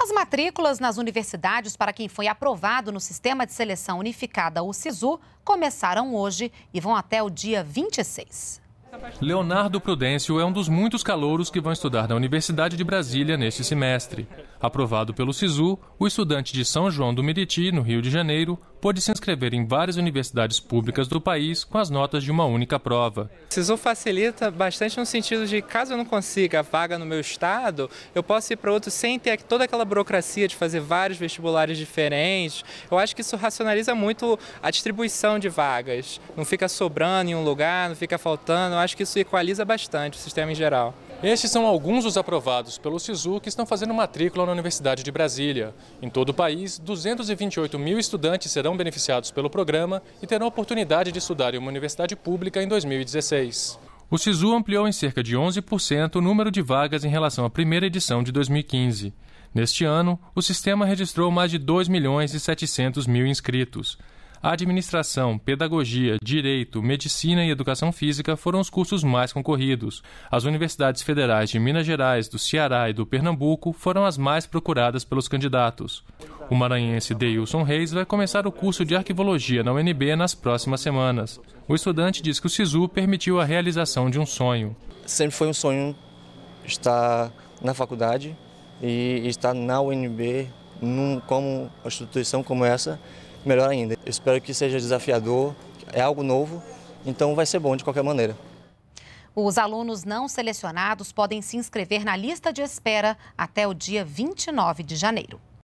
As matrículas nas universidades para quem foi aprovado no Sistema de Seleção Unificada, o SISU, começaram hoje e vão até o dia 26. Leonardo Prudêncio é um dos muitos calouros que vão estudar na Universidade de Brasília neste semestre. Aprovado pelo SISU, o estudante de São João do Meriti, no Rio de Janeiro, pôde se inscrever em várias universidades públicas do país com as notas de uma única prova. Sisu facilita bastante no sentido de, caso eu não consiga a vaga no meu estado, eu posso ir para outro sem ter toda aquela burocracia de fazer vários vestibulares diferentes. Eu acho que isso racionaliza muito a distribuição de vagas. Não fica sobrando em um lugar, não fica faltando. Eu acho que isso equaliza bastante o sistema em geral. Estes são alguns dos aprovados pelo SISU que estão fazendo matrícula na Universidade de Brasília. Em todo o país, 228 mil estudantes serão beneficiados pelo programa e terão a oportunidade de estudar em uma universidade pública em 2016. O SISU ampliou em cerca de 11% o número de vagas em relação à primeira edição de 2015. Neste ano, o sistema registrou mais de 2 milhões e 700 mil inscritos. Administração, pedagogia, direito, medicina e educação física foram os cursos mais concorridos. As universidades federais de Minas Gerais, do Ceará e do Pernambuco foram as mais procuradas pelos candidatos. O maranhense Deilson Reis vai começar o curso de arquivologia na UNB nas próximas semanas. O estudante diz que o SISU permitiu a realização de um sonho. Sempre foi um sonho estar na faculdade e estar na UNB num, como uma instituição como essa melhor ainda. Eu espero que seja desafiador, é algo novo, então vai ser bom de qualquer maneira. Os alunos não selecionados podem se inscrever na lista de espera até o dia 29 de janeiro.